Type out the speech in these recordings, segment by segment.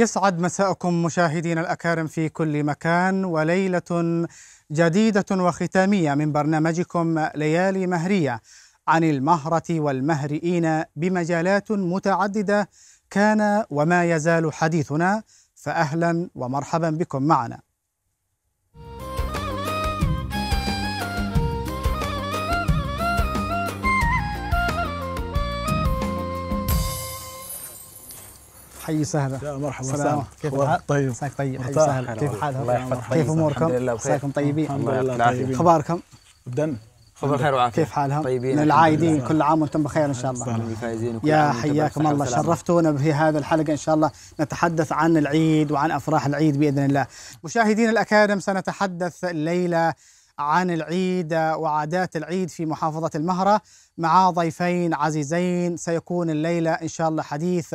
يسعد مساءكم مشاهدينا الأكارم في كل مكان وليلة جديدة وختامية من برنامجكم ليالي مهرية عن المهرة والمهرئين بمجالات متعددة كان وما يزال حديثنا فأهلا ومرحبا بكم معنا حي سهلة يا مرحبا سلام كيف حالك؟ طيب عساك طيب حي سهلة كيف حالك؟ الله يحفظك كيف طيب، اموركم؟ الحمد عساكم طيبين الله يعطيك اخباركم؟ الدن خير وعافية كيف حالهم؟ طيبين العايدين كل عام وانتم بخير ان شاء الله يا حياكم الله شرفتونا في هذه الحلقه ان شاء الله نتحدث عن العيد وعن افراح العيد باذن الله مشاهدينا الاكارم سنتحدث الليله عن العيد وعادات العيد في محافظة المهرة مع ضيفين عزيزين سيكون الليلة إن شاء الله حديث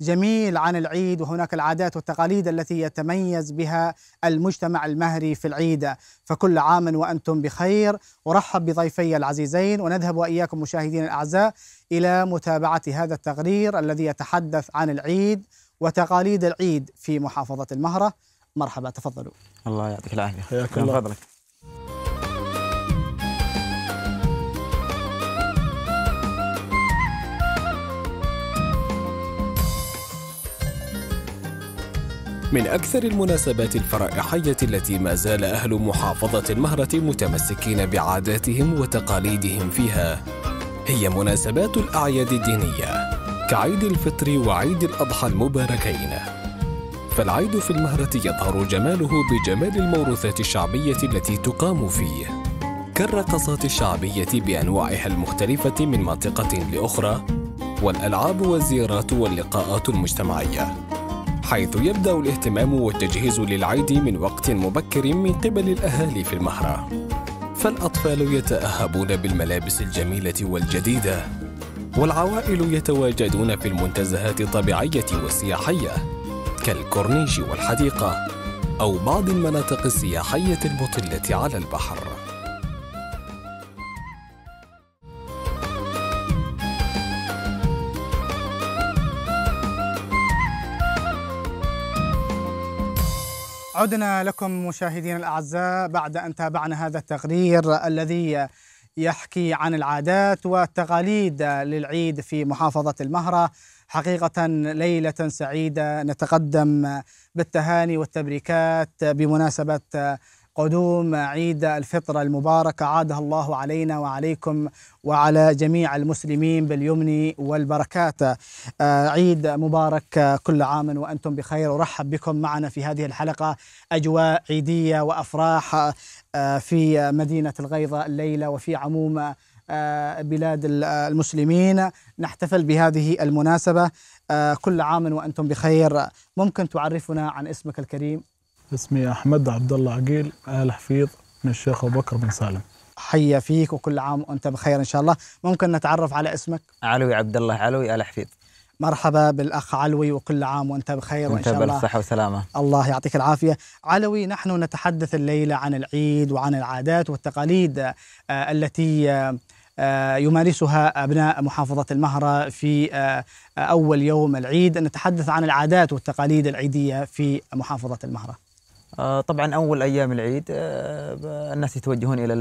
جميل عن العيد وهناك العادات والتقاليد التي يتميز بها المجتمع المهري في العيد فكل عام وأنتم بخير ورحب بضيفي العزيزين ونذهب وإياكم مشاهدين الأعزاء إلى متابعة هذا التقرير الذي يتحدث عن العيد وتقاليد العيد في محافظة المهرة مرحبا تفضلوا الله يعطيك العافية حياك الله فضلك من أكثر المناسبات الفرائحية التي ما زال أهل محافظة المهرة متمسكين بعاداتهم وتقاليدهم فيها هي مناسبات الأعياد الدينية كعيد الفطر وعيد الأضحى المباركين فالعيد في المهرة يظهر جماله بجمال الموروثات الشعبية التي تقام فيه كالرقصات الشعبية بأنواعها المختلفة من منطقة لأخرى والألعاب والزيارات واللقاءات المجتمعية حيث يبدأ الاهتمام والتجهيز للعيد من وقت مبكر من قبل الأهالي في المهرة فالأطفال يتأهبون بالملابس الجميلة والجديدة والعوائل يتواجدون في المنتزهات الطبيعية والسياحية كالكورنيش والحديقة أو بعض المناطق السياحية المطلة على البحر عدنا لكم مشاهدينا الاعزاء بعد ان تابعنا هذا التقرير الذي يحكي عن العادات والتقاليد للعيد في محافظه المهره حقيقه ليله سعيده نتقدم بالتهاني والتبريكات بمناسبه قدوم عيد الفطر المبارك عادها الله علينا وعليكم وعلى جميع المسلمين باليمن والبركات آه، عيد مبارك كل عام وأنتم بخير أرحب بكم معنا في هذه الحلقة أجواء عيدية وأفراح آه، في مدينة الغيضة الليلة وفي عموم آه، بلاد المسلمين نحتفل بهذه المناسبة كل عام وأنتم بخير ممكن تعرفنا عن اسمك الكريم اسمي أحمد عبد الله عقيل آل حفيظ من الشيخ أبو بكر بن سالم حيا فيك وكل عام وأنت بخير إن شاء الله ممكن نتعرف على اسمك علوي عبد الله علوي آل حفيظ مرحبا بالأخ علوي وكل عام وأنت بخير وإن شاء الله بالصحة وسلامة الله يعطيك العافية علوي نحن نتحدث الليلة عن العيد وعن العادات والتقاليد آه، التي آه، يمارسها أبناء محافظة المهرة في آه، أول يوم العيد نتحدث عن العادات والتقاليد العيدية في محافظة المهرة آه، طبعا اول ايام العيد آه، الناس يتوجهون الى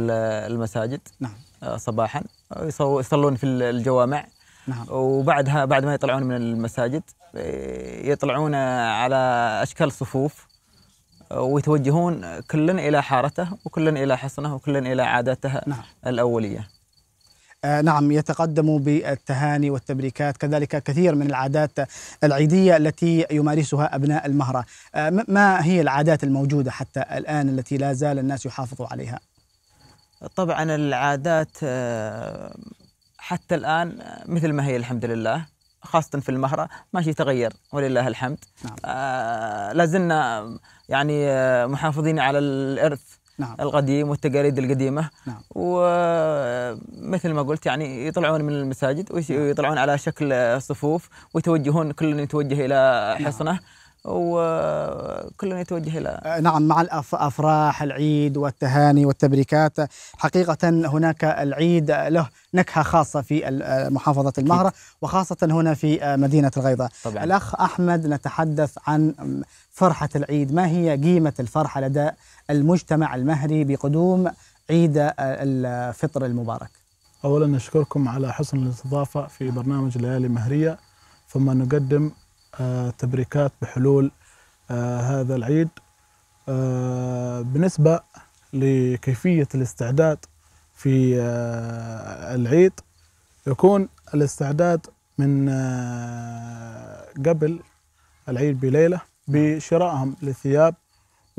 المساجد نعم آه، صباحا يصلون في الجوامع نعم وبعدها بعد ما يطلعون من المساجد يطلعون على اشكال صفوف ويتوجهون كل الى حارته وكل الى حصنه وكل الى عاداته نعم. الاوليه آه، نعم يتقدم بالتهاني والتبريكات كذلك كثير من العادات العيدية التي يمارسها أبناء المهرة آه، ما هي العادات الموجودة حتى الآن التي لا زال الناس يحافظوا عليها؟ طبعا العادات آه، حتى الآن مثل ما هي الحمد لله خاصة في المهرة ما شيء تغير ولله الحمد نعم. آه لازلنا يعني محافظين على الإرث نعم. القديم والتقاليد القديمه نعم. ومثل ما قلت يعني يطلعون من المساجد نعم. ويطلعون على شكل صفوف ويتوجهون كل يتوجه الى حصنه نعم. وكلنا يتوجه الى نعم, آه، نعم، مع الافراح العيد والتهاني والتبريكات حقيقه هناك العيد له نكهه خاصه في آه، محافظه المهره وخاصه هنا في آه، مدينه الغيضه طبعا. الاخ احمد نتحدث عن فرحه العيد ما هي قيمه الفرحه لدى المجتمع المهري بقدوم عيد الفطر المبارك أولا نشكركم على حسن الاستضافة في برنامج ليالي مهرية ثم نقدم آه، تبريكات بحلول آه، هذا العيد آه، بالنسبة لكيفية الاستعداد في العيد يكون الاستعداد من قبل العيد بليلة بشرائهم للثياب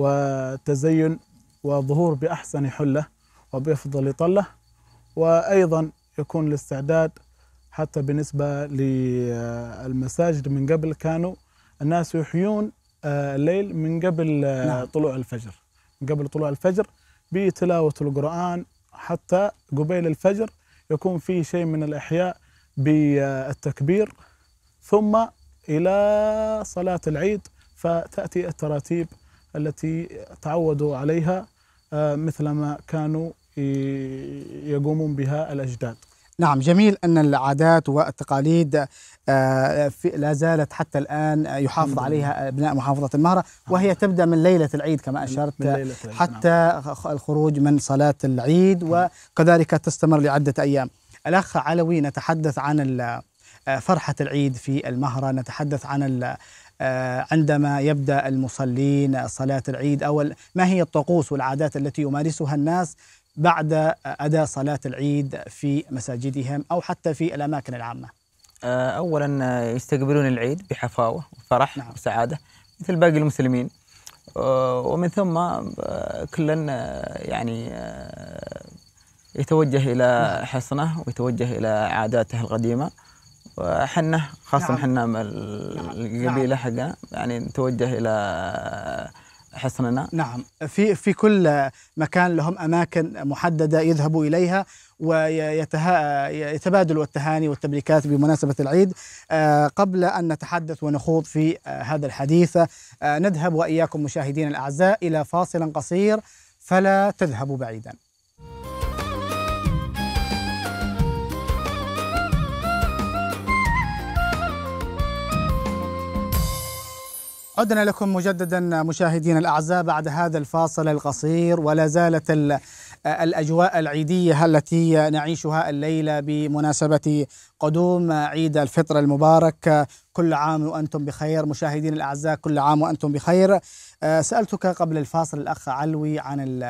وتزين وظهور بأحسن حلة وبأفضل طلة وأيضا يكون الاستعداد حتى بالنسبة للمساجد من قبل كانوا الناس يحيون آه، الليل من قبل آه، نعم. طلوع الفجر من قبل طلوع الفجر بتلاوة القرآن حتى قبيل الفجر يكون فيه شيء من الإحياء بالتكبير ثم إلى صلاة العيد فتأتي التراتيب التي تعودوا عليها آه، مثل ما كانوا يقومون بها الأجداد نعم جميل أن العادات والتقاليد آه، لا زالت حتى الآن يحافظ عليها أبناء محافظة المهرة آه. وهي تبدأ من ليلة العيد كما أشرت نعم. حتى الخروج من صلاة العيد نعم. وكذلك تستمر لعدة أيام الأخ علوي نتحدث عن فرحة العيد في المهرة نتحدث عن آه، عندما يبدا المصلين صلاه العيد او ما هي الطقوس والعادات التي يمارسها الناس بعد اداء صلاه العيد في مساجدهم او حتى في الاماكن العامه. آه، اولا آه، يستقبلون العيد بحفاوه وفرح نعم. وسعاده مثل باقي المسلمين ومن ثم كلا يعني يتوجه الى نعم. حصنه ويتوجه الى عاداته القديمه وحنا خاصة نعم. حنا نعم. القبيلة نعم. حقنا يعني نتوجه إلى حصننا نعم في في كل مكان لهم اماكن محدده يذهبوا اليها ويتبادلوا التهاني والتبريكات بمناسبه العيد آه، قبل ان نتحدث ونخوض في آه، هذا الحديث آه، نذهب واياكم مشاهدينا الاعزاء الى فاصل قصير فلا تذهبوا بعيدا عدنا لكم مجددا مشاهدينا الاعزاء بعد هذا الفاصل القصير ولا زالت الاجواء العيديه التي نعيشها الليله بمناسبه قدوم عيد الفطر المبارك كل عام وانتم بخير مشاهدينا الاعزاء كل عام وانتم بخير آه، سالتك قبل الفاصل الاخ علوي عن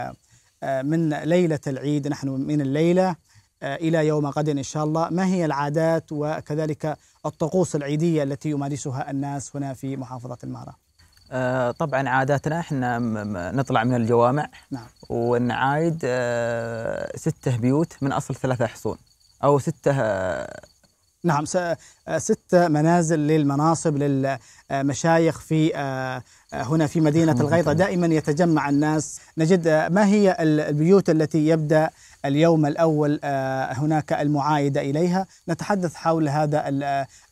آه، من ليله العيد نحن من الليله آه، الى يوم غد ان شاء الله ما هي العادات وكذلك الطقوس العيديه التي يمارسها الناس هنا في محافظه المهره آه، طبعا عاداتنا احنا نطلع من الجوامع نعم. ونعايد آه، سته بيوت من اصل ثلاثه حصون او سته آه، نعم ستة منازل للمناصب للمشايخ في هنا في مدينة الغيطة دائما يتجمع الناس نجد ما هي البيوت التي يبدأ اليوم الأول هناك المعايدة إليها نتحدث حول هذا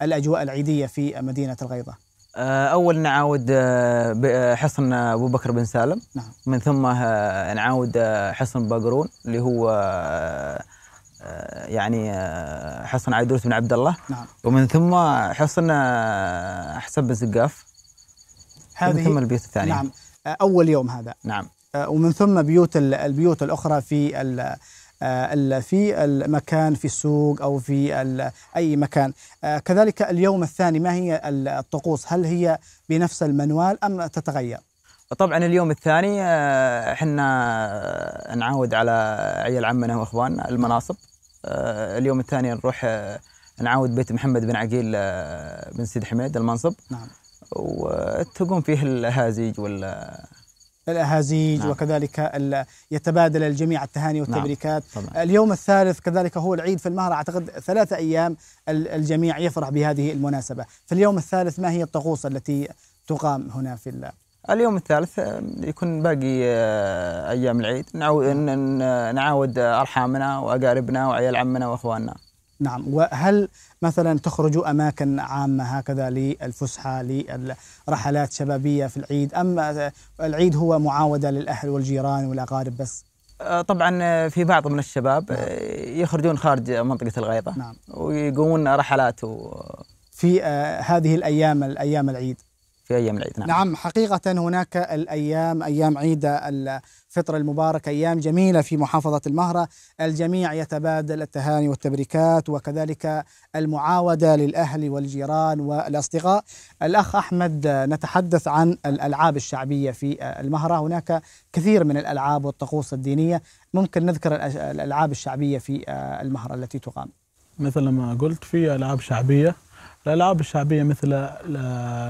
الأجواء العيدية في مدينة الغيطة آه، اول نعاود آه، آه، حصن ابو بكر بن سالم نعم. من ثم نعاود حصن باقرون اللي هو يعني حصن عيدروس بن عبد الله نعم. ومن ثم حصن حسن بن سقاف هذه ثم البيوت الثانيه نعم اول يوم هذا نعم ومن ثم بيوت البيوت الاخرى في آه، في المكان في السوق أو في أي مكان آه، كذلك اليوم الثاني ما هي الطقوس هل هي بنفس المنوال أم تتغير طبعا اليوم الثاني آه، احنا نعاود على عيال عمنا واخواننا المناصب اليوم الثاني نروح نعاود بيت محمد بن عقيل بن سيد حميد المنصب نعم وتقوم فيه الهازيج وال الأهازيج نعم. وكذلك يتبادل الجميع التهاني نعم. والتبريكات نعم. طبعا. اليوم الثالث كذلك هو العيد في المهرة أعتقد ثلاثة أيام الجميع يفرح بهذه المناسبة في اليوم الثالث ما هي الطقوس التي تقام هنا في اليوم الثالث آه، يكون باقي آه، ايام العيد نعاود ارحامنا واقاربنا وعيال عمنا واخواننا. نعم وهل مثلا تخرج أماكن عامة هكذا للفسحة لرحلات شبابية في العيد أم العيد هو معاودة للأهل والجيران والأقارب بس آه، طبعا في بعض من الشباب نعم. يخرجون خارج منطقة الغيضة نعم. ويقومون رحلات و... في آه، هذه الأيام الأيام العيد في أيام العيد نعم نعم حقيقة هناك الأيام أيام عيد فطر المبارك أيام جميلة في محافظة المهرة الجميع يتبادل التهاني والتبريكات وكذلك المعاودة للأهل والجيران والأصدقاء الأخ أحمد نتحدث عن الألعاب الشعبية في المهرة هناك كثير من الألعاب والطقوس الدينية ممكن نذكر الألعاب الشعبية في المهرة التي تقام مثل ما قلت في ألعاب شعبية الألعاب الشعبية مثل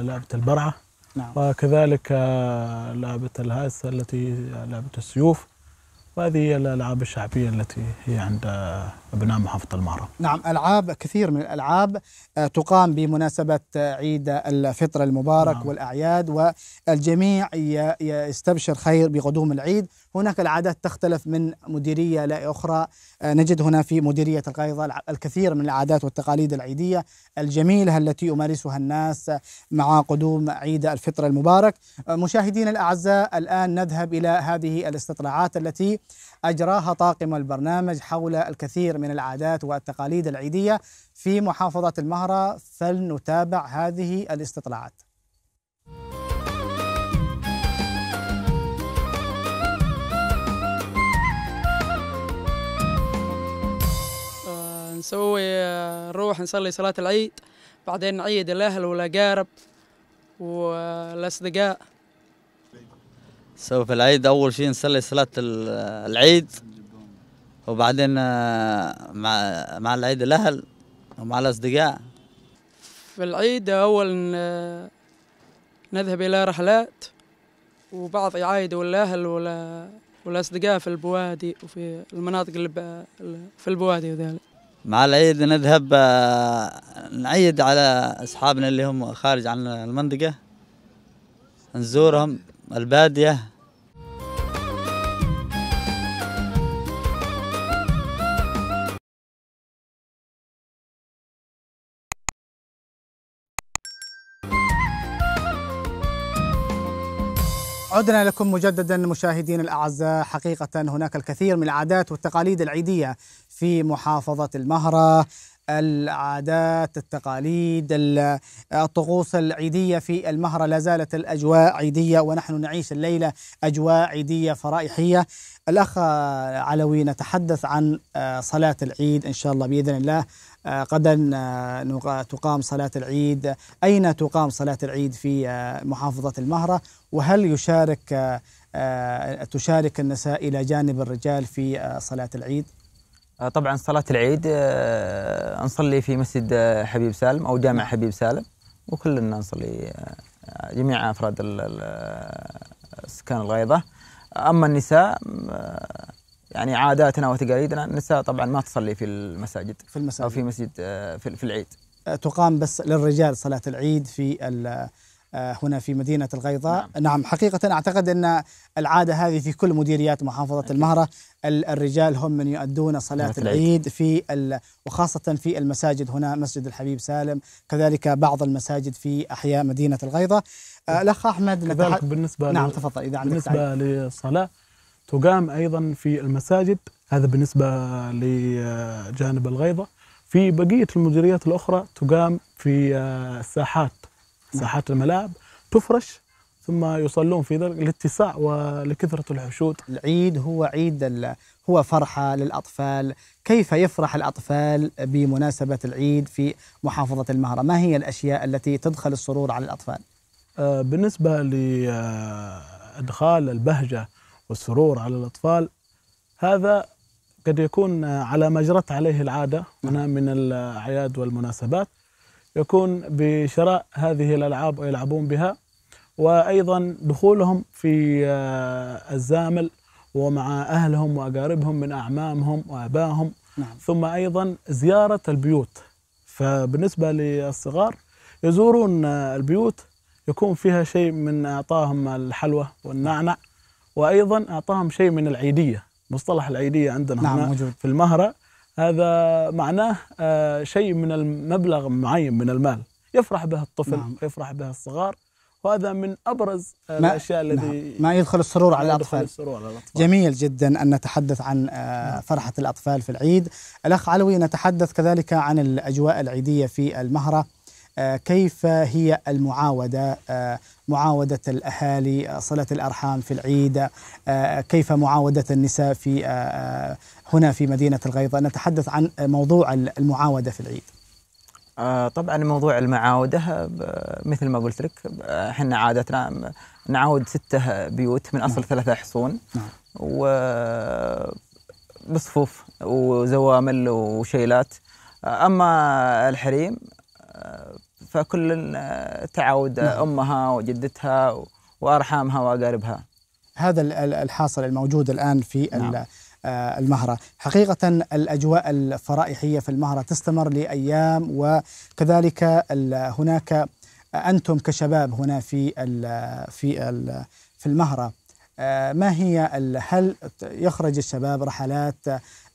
لعبة البرعة نعم. وكذلك آه، لعبة الهاس التي لعبة السيوف وهذه هي الألعاب الشعبية التي هي عند آه، أبناء محافظة المهرة نعم ألعاب كثير من الألعاب آه، تقام بمناسبة عيد الفطر المبارك نعم. والأعياد والجميع يستبشر خير بقدوم العيد هناك العادات تختلف من مديرية لأخرى آه، نجد هنا في مديرية القاهرة الكثير من العادات والتقاليد العيدية الجميلة التي يمارسها الناس مع قدوم عيد الفطر المبارك آه، مشاهدينا الأعزاء الآن نذهب إلى هذه الاستطلاعات التي أجراها طاقم البرنامج حول الكثير من العادات والتقاليد العيدية في محافظة المهرة فلنتابع هذه الاستطلاعات نسوي نروح نصلي صلاة العيد بعدين نعيد الأهل والأقارب والأصدقاء سوف العيد أول شيء نصلي صلاة العيد وبعدين آه، مع مع العيد الاهل ومع الاصدقاء في العيد اول نذهب الى رحلات وبعض يعايدوا الاهل ولا والاصدقاء في البوادي وفي المناطق اللي في البوادي وذلك مع العيد نذهب آه، نعيد على اصحابنا اللي هم خارج عن المنطقه نزورهم الباديه عدنا لكم مجددا مشاهدينا الاعزاء حقيقه هناك الكثير من العادات والتقاليد العيديه في محافظه المهره العادات التقاليد الطقوس العيدية في المهرة لا زالت الأجواء عيدية ونحن نعيش الليلة أجواء عيدية فرائحية الأخ علوي نتحدث عن آه، صلاة العيد إن شاء الله بإذن الله آه، غدا آه، تقام صلاة العيد أين تقام صلاة العيد في محافظة المهرة وهل يشارك تشارك النساء إلى جانب الرجال في صلاة العيد؟ آه، طبعا صلاة العيد آه، نصلي في مسجد آه، حبيب سالم أو جامع نعم. حبيب سالم وكلنا نصلي جميع أفراد السكان الغيضة أما النساء يعني عاداتنا وتقاليدنا النساء طبعا ما تصلي في المساجد في المساجد أو في مسجد في العيد تقام بس للرجال صلاة العيد في آه، هنا في مدينة الغيضاء نعم. نعم حقيقة أعتقد أن العادة هذه في كل مديريات محافظة أكيد. المهرة الرجال هم من يؤدون صلاة العيد في وخاصة في المساجد هنا مسجد الحبيب سالم كذلك بعض المساجد في أحياء مدينة الغيضاء آه، الأخ أحمد كذلك بالنسبة نعم تفضل إذا عندك بالنسبة للصلاة تقام أيضا في المساجد هذا بالنسبة لجانب الغيضة في بقية المديريات الأخرى تقام في آه، الساحات ساحات الملاعب تفرش ثم يصلون في ذلك لاتساع ولكثرة الحشود العيد هو عيد هو فرحة للأطفال كيف يفرح الأطفال بمناسبة العيد في محافظة المهرة ما هي الأشياء التي تدخل السرور على الأطفال آه، بالنسبة لإدخال آه، البهجة والسرور على الأطفال هذا قد يكون على ما جرت عليه العادة من الأعياد والمناسبات يكون بشراء هذه الألعاب ويلعبون بها وأيضا دخولهم في آه، الزامل ومع أهلهم وأقاربهم من أعمامهم وأبائهم نعم. ثم أيضا زيارة البيوت فبالنسبة للصغار يزورون آه، البيوت يكون فيها شيء من أعطاهم الحلوى والنعنع وأيضا أعطاهم شيء من العيدية مصطلح العيدية عندنا نعم هنا موجود. في المهرة هذا معناه آه، شيء من المبلغ معين من المال يفرح به الطفل نعم. ويفرح به الصغار وهذا من ابرز الاشياء نعم. الذي نعم. ما يدخل السرور على الاطفال السرور على الاطفال جميل جدا ان نتحدث عن آه، نعم. فرحه الاطفال في العيد الاخ علوي نتحدث كذلك عن الاجواء العيديه في المهره آه، كيف هي المعاوده معاودة الأهالي آه، صلة الأرحام في العيد آه، كيف معاودة النساء في آه، هنا في مدينة الغيضة نتحدث عن موضوع المعاودة في العيد طبعا موضوع المعاودة مثل ما قلت لك احنا عادتنا نعاود ستة بيوت من أصل نعم. ثلاثة حصون نعم. و بصفوف وزوامل وشيلات أما الحريم فكل تعود نعم. امها وجدتها وارحامها واقاربها. هذا الحاصل الموجود الان في نعم. آه، المهرة حقيقة الأجواء الفرائحية في المهرة تستمر لأيام وكذلك هناك أنتم كشباب هنا في في في المهرة آه، ما هي هل يخرج الشباب رحلات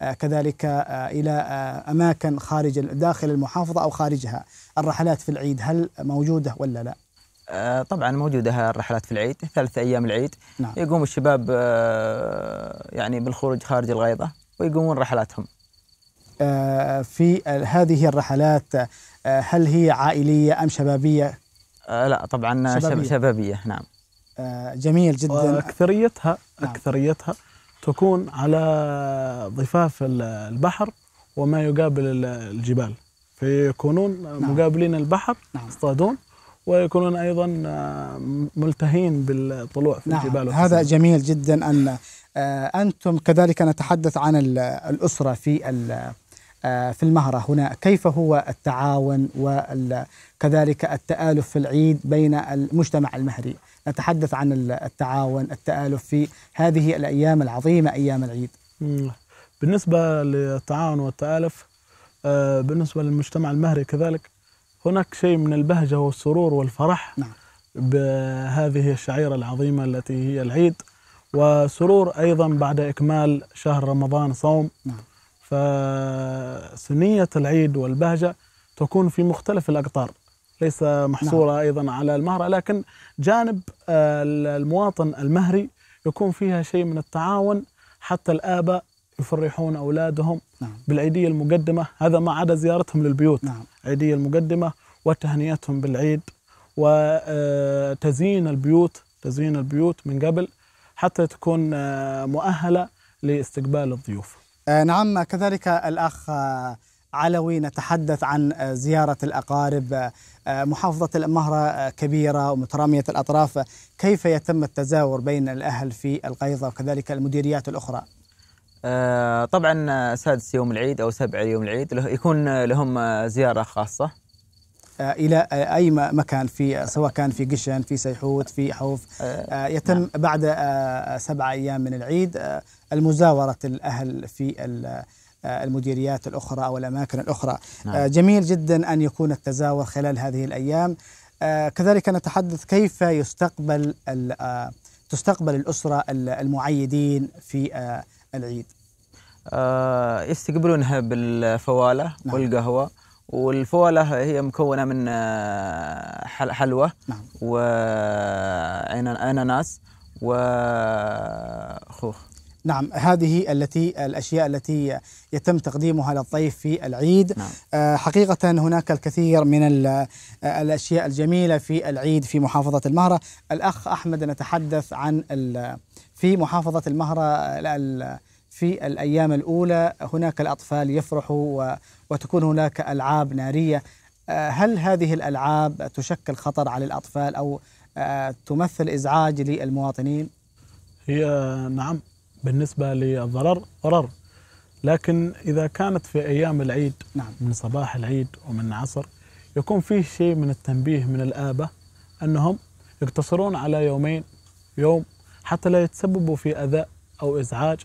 آه، كذلك آه، الى اماكن خارج داخل المحافظه او خارجها الرحلات في العيد هل موجوده ولا لا طبعا موجوده الرحلات في العيد ثلاث ايام العيد نعم. يقوم الشباب يعني بالخروج خارج الغيضه ويقومون رحلاتهم في هذه الرحلات هل هي عائليه ام شبابيه لا طبعا شبابية, شبابية نعم آه، جميل جدا اكثريتها نعم. اكثريتها تكون على ضفاف البحر وما يقابل الجبال فيكونون نعم. مقابلين البحر نعم. يصطادون ويكونون ايضا آه، ملتهين بالطلوع في نعم. الجبال هذا جميل جدا ان آه، انتم كذلك نتحدث عن الاسره في في المهرة هنا كيف هو التعاون وكذلك التآلف في العيد بين المجتمع المهري نتحدث عن التعاون التآلف في هذه الأيام العظيمة أيام العيد بالنسبة للتعاون والتآلف آه، بالنسبة للمجتمع المهري كذلك هناك شيء من البهجة والسرور والفرح نعم. بهذه الشعيرة العظيمة التي هي العيد وسرور أيضا بعد إكمال شهر رمضان صوم نعم. فسنية العيد والبهجة تكون في مختلف الأقطار ليس محصورة نعم. أيضا على المهرة لكن جانب آه، المواطن المهري يكون فيها شيء من التعاون حتى الآباء يفرحون أولادهم نعم. بالعيدية المقدمة هذا ما عدا زيارتهم للبيوت نعم. عيدية المقدمة وتهنيتهم بالعيد وتزيين آه، البيوت تزيين البيوت من قبل حتى تكون آه، مؤهلة لاستقبال الضيوف نعم كذلك الأخ علوي نتحدث عن زيارة الأقارب محافظة المهرة كبيرة ومترامية الأطراف كيف يتم التزاور بين الأهل في القيضة وكذلك المديريات الأخرى آه، طبعا سادس يوم العيد أو سبع يوم العيد يكون لهم زيارة خاصة آه، إلى أي مكان في سواء كان في قشن في سيحوت في حوف آه، يتم نعم. بعد سبعة أيام من العيد المزاورة الأهل في آه، المديريات الأخرى أو الأماكن الأخرى نعم. آه، جميل جدا أن يكون التزاور خلال هذه الأيام آه، كذلك نتحدث كيف يستقبل تستقبل الأسرة المعيدين في العيد يستقبلونها بالفوالة نعم. والقهوة والفوالة هي مكونه من حلوه نعم. واناناس وخوخ نعم هذه التي الأشياء التي يتم تقديمها للضيف في العيد نعم. آه، حقيقة هناك الكثير من آه، الأشياء الجميلة في العيد في محافظة المهرة الأخ أحمد نتحدث عن في محافظة المهرة آه، في الأيام الأولى هناك الأطفال يفرحوا وتكون هناك ألعاب نارية هل هذه الألعاب تشكل خطر على الأطفال أو تمثل إزعاج للمواطنين؟ هي نعم بالنسبة للضرر ضرر لكن إذا كانت في أيام العيد نعم. من صباح العيد ومن عصر يكون فيه شيء من التنبيه من الآبة أنهم يقتصرون على يومين يوم حتى لا يتسببوا في أذى أو إزعاج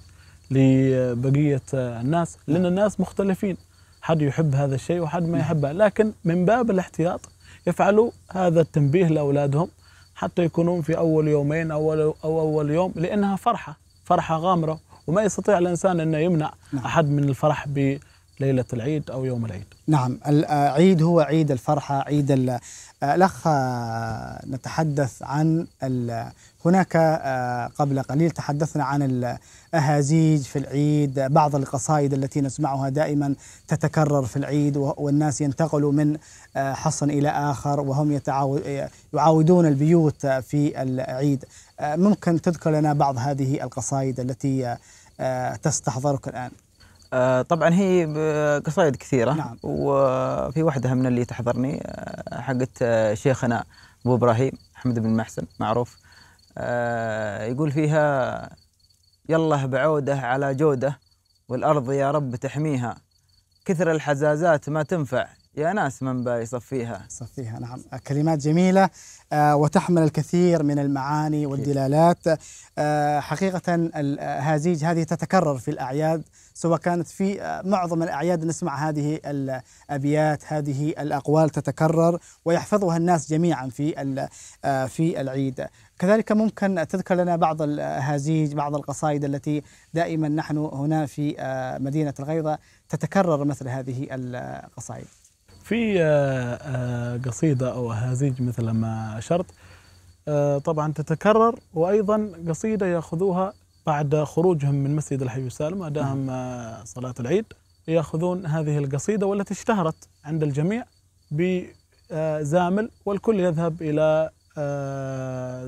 لبقية الناس نعم. لأن الناس مختلفين حد يحب هذا الشيء وحد ما نعم. يحبه لكن من باب الاحتياط يفعلوا هذا التنبيه لأولادهم حتى يكونون في أول يومين أو أول يوم لأنها فرحة فرحة غامرة وما يستطيع الإنسان أن يمنع نعم. أحد من الفرح بليلة العيد أو يوم العيد نعم العيد آه، هو عيد الفرحة عيد آه، الأخ آه، نتحدث عن هناك قبل قليل تحدثنا عن الأهازيج في العيد بعض القصائد التي نسمعها دائما تتكرر في العيد والناس ينتقلوا من حصن إلى آخر وهم يعاودون البيوت في العيد آه، ممكن تذكر لنا بعض هذه القصائد التي آه، تستحضرك الآن آه، طبعا هي قصائد كثيرة نعم. وفي واحدة من اللي تحضرني حقت شيخنا أبو إبراهيم أحمد بن محسن معروف يقول فيها يلا بعودة على جودة والأرض يا رب تحميها كثر الحزازات ما تنفع يا ناس من يصفيها صفيها نعم كلمات جميلة آه، وتحمل الكثير من المعاني والدلالات آه، حقيقة الهازيج آه، هذه تتكرر في الأعياد سواء كانت في معظم الأعياد نسمع هذه الأبيات هذه الأقوال تتكرر ويحفظها الناس جميعا في في العيد كذلك ممكن تذكر لنا بعض الهازيج بعض القصائد التي دائما نحن هنا في مدينة الغيضة تتكرر مثل هذه القصائد في آه، آه، قصيدة أو أهازيج مثل ما أشرت آه، طبعا تتكرر وأيضا قصيدة يأخذوها بعد خروجهم من مسجد الحي السالم أداهم نعم. صلاة العيد يأخذون هذه القصيدة والتي اشتهرت عند الجميع بزامل والكل يذهب إلى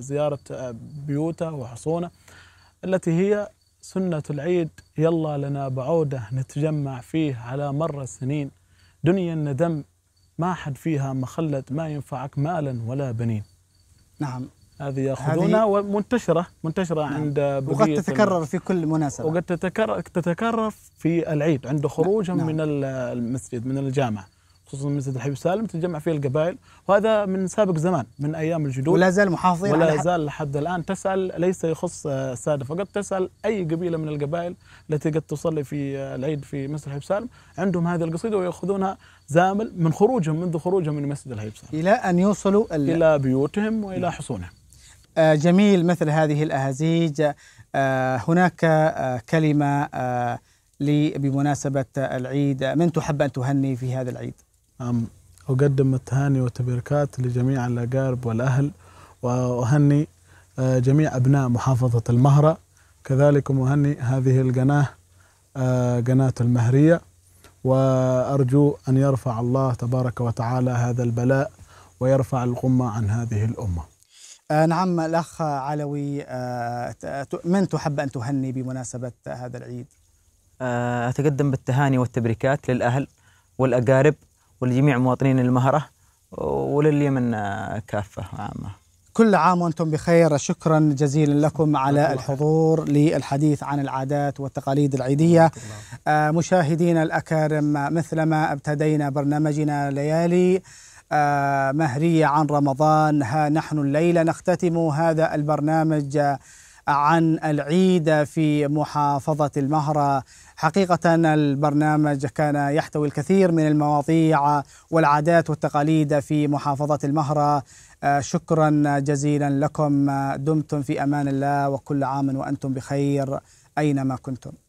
زيارة بيوته وحصونه التي هي سنة العيد يلا لنا بعودة نتجمع فيه على مر السنين دنيا الندم ما حد فيها مخلد ما ينفعك مالا ولا بنين نعم هذه ياخذونها ومنتشره منتشره نعم. عند وقد تتكرر في كل مناسبه وقد تتكرر تتكرر في العيد عند خروجهم نعم. من المسجد من الجامع خصوصا من سيد الحبيب سالم تتجمع فيه القبائل وهذا من سابق زمان من ايام الجدود ولا زال محافظين ولا زال لحد الان تسال ليس يخص آه، الساده فقط تسال اي قبيله من القبائل التي قد تصلي في آه، العيد في مسجد الحبيب سالم عندهم هذه القصيده وياخذونها زامل من خروجهم منذ خروجهم من مسجد الحبيب سالم الى ان يوصلوا الى بيوتهم والى نعم. حصونهم آه، جميل مثل هذه الاهازيج هناك كلمه لي بمناسبة العيد من تحب أن تهني في هذا العيد؟ نعم أقدم التهاني والتبركات لجميع الأقارب والأهل وأهني آه، جميع أبناء محافظة المهرة كذلك أهني هذه القناة آه، قناة المهرية وأرجو أن يرفع الله تبارك وتعالى هذا البلاء ويرفع القمة عن هذه الأمة آه نعم الأخ علوي آه من تحب أن تهني بمناسبة هذا العيد؟ آه أتقدم بالتهاني والتبريكات للأهل والأقارب ولجميع مواطنين المهرة ولليمن آه، كافة عامة كل عام وانتم بخير شكرا جزيلا لكم على الحضور للحديث عن العادات والتقاليد العيديه آه، مشاهدينا الاكارم آه، مثلما ابتدينا برنامجنا ليالي مهريه عن رمضان ها نحن الليله نختتم هذا البرنامج عن العيد في محافظه المهره حقيقة البرنامج كان يحتوي الكثير من المواضيع والعادات والتقاليد في محافظة المهرة آه، شكرا جزيلا لكم آه، دمتم في أمان الله وكل عام وأنتم بخير أينما كنتم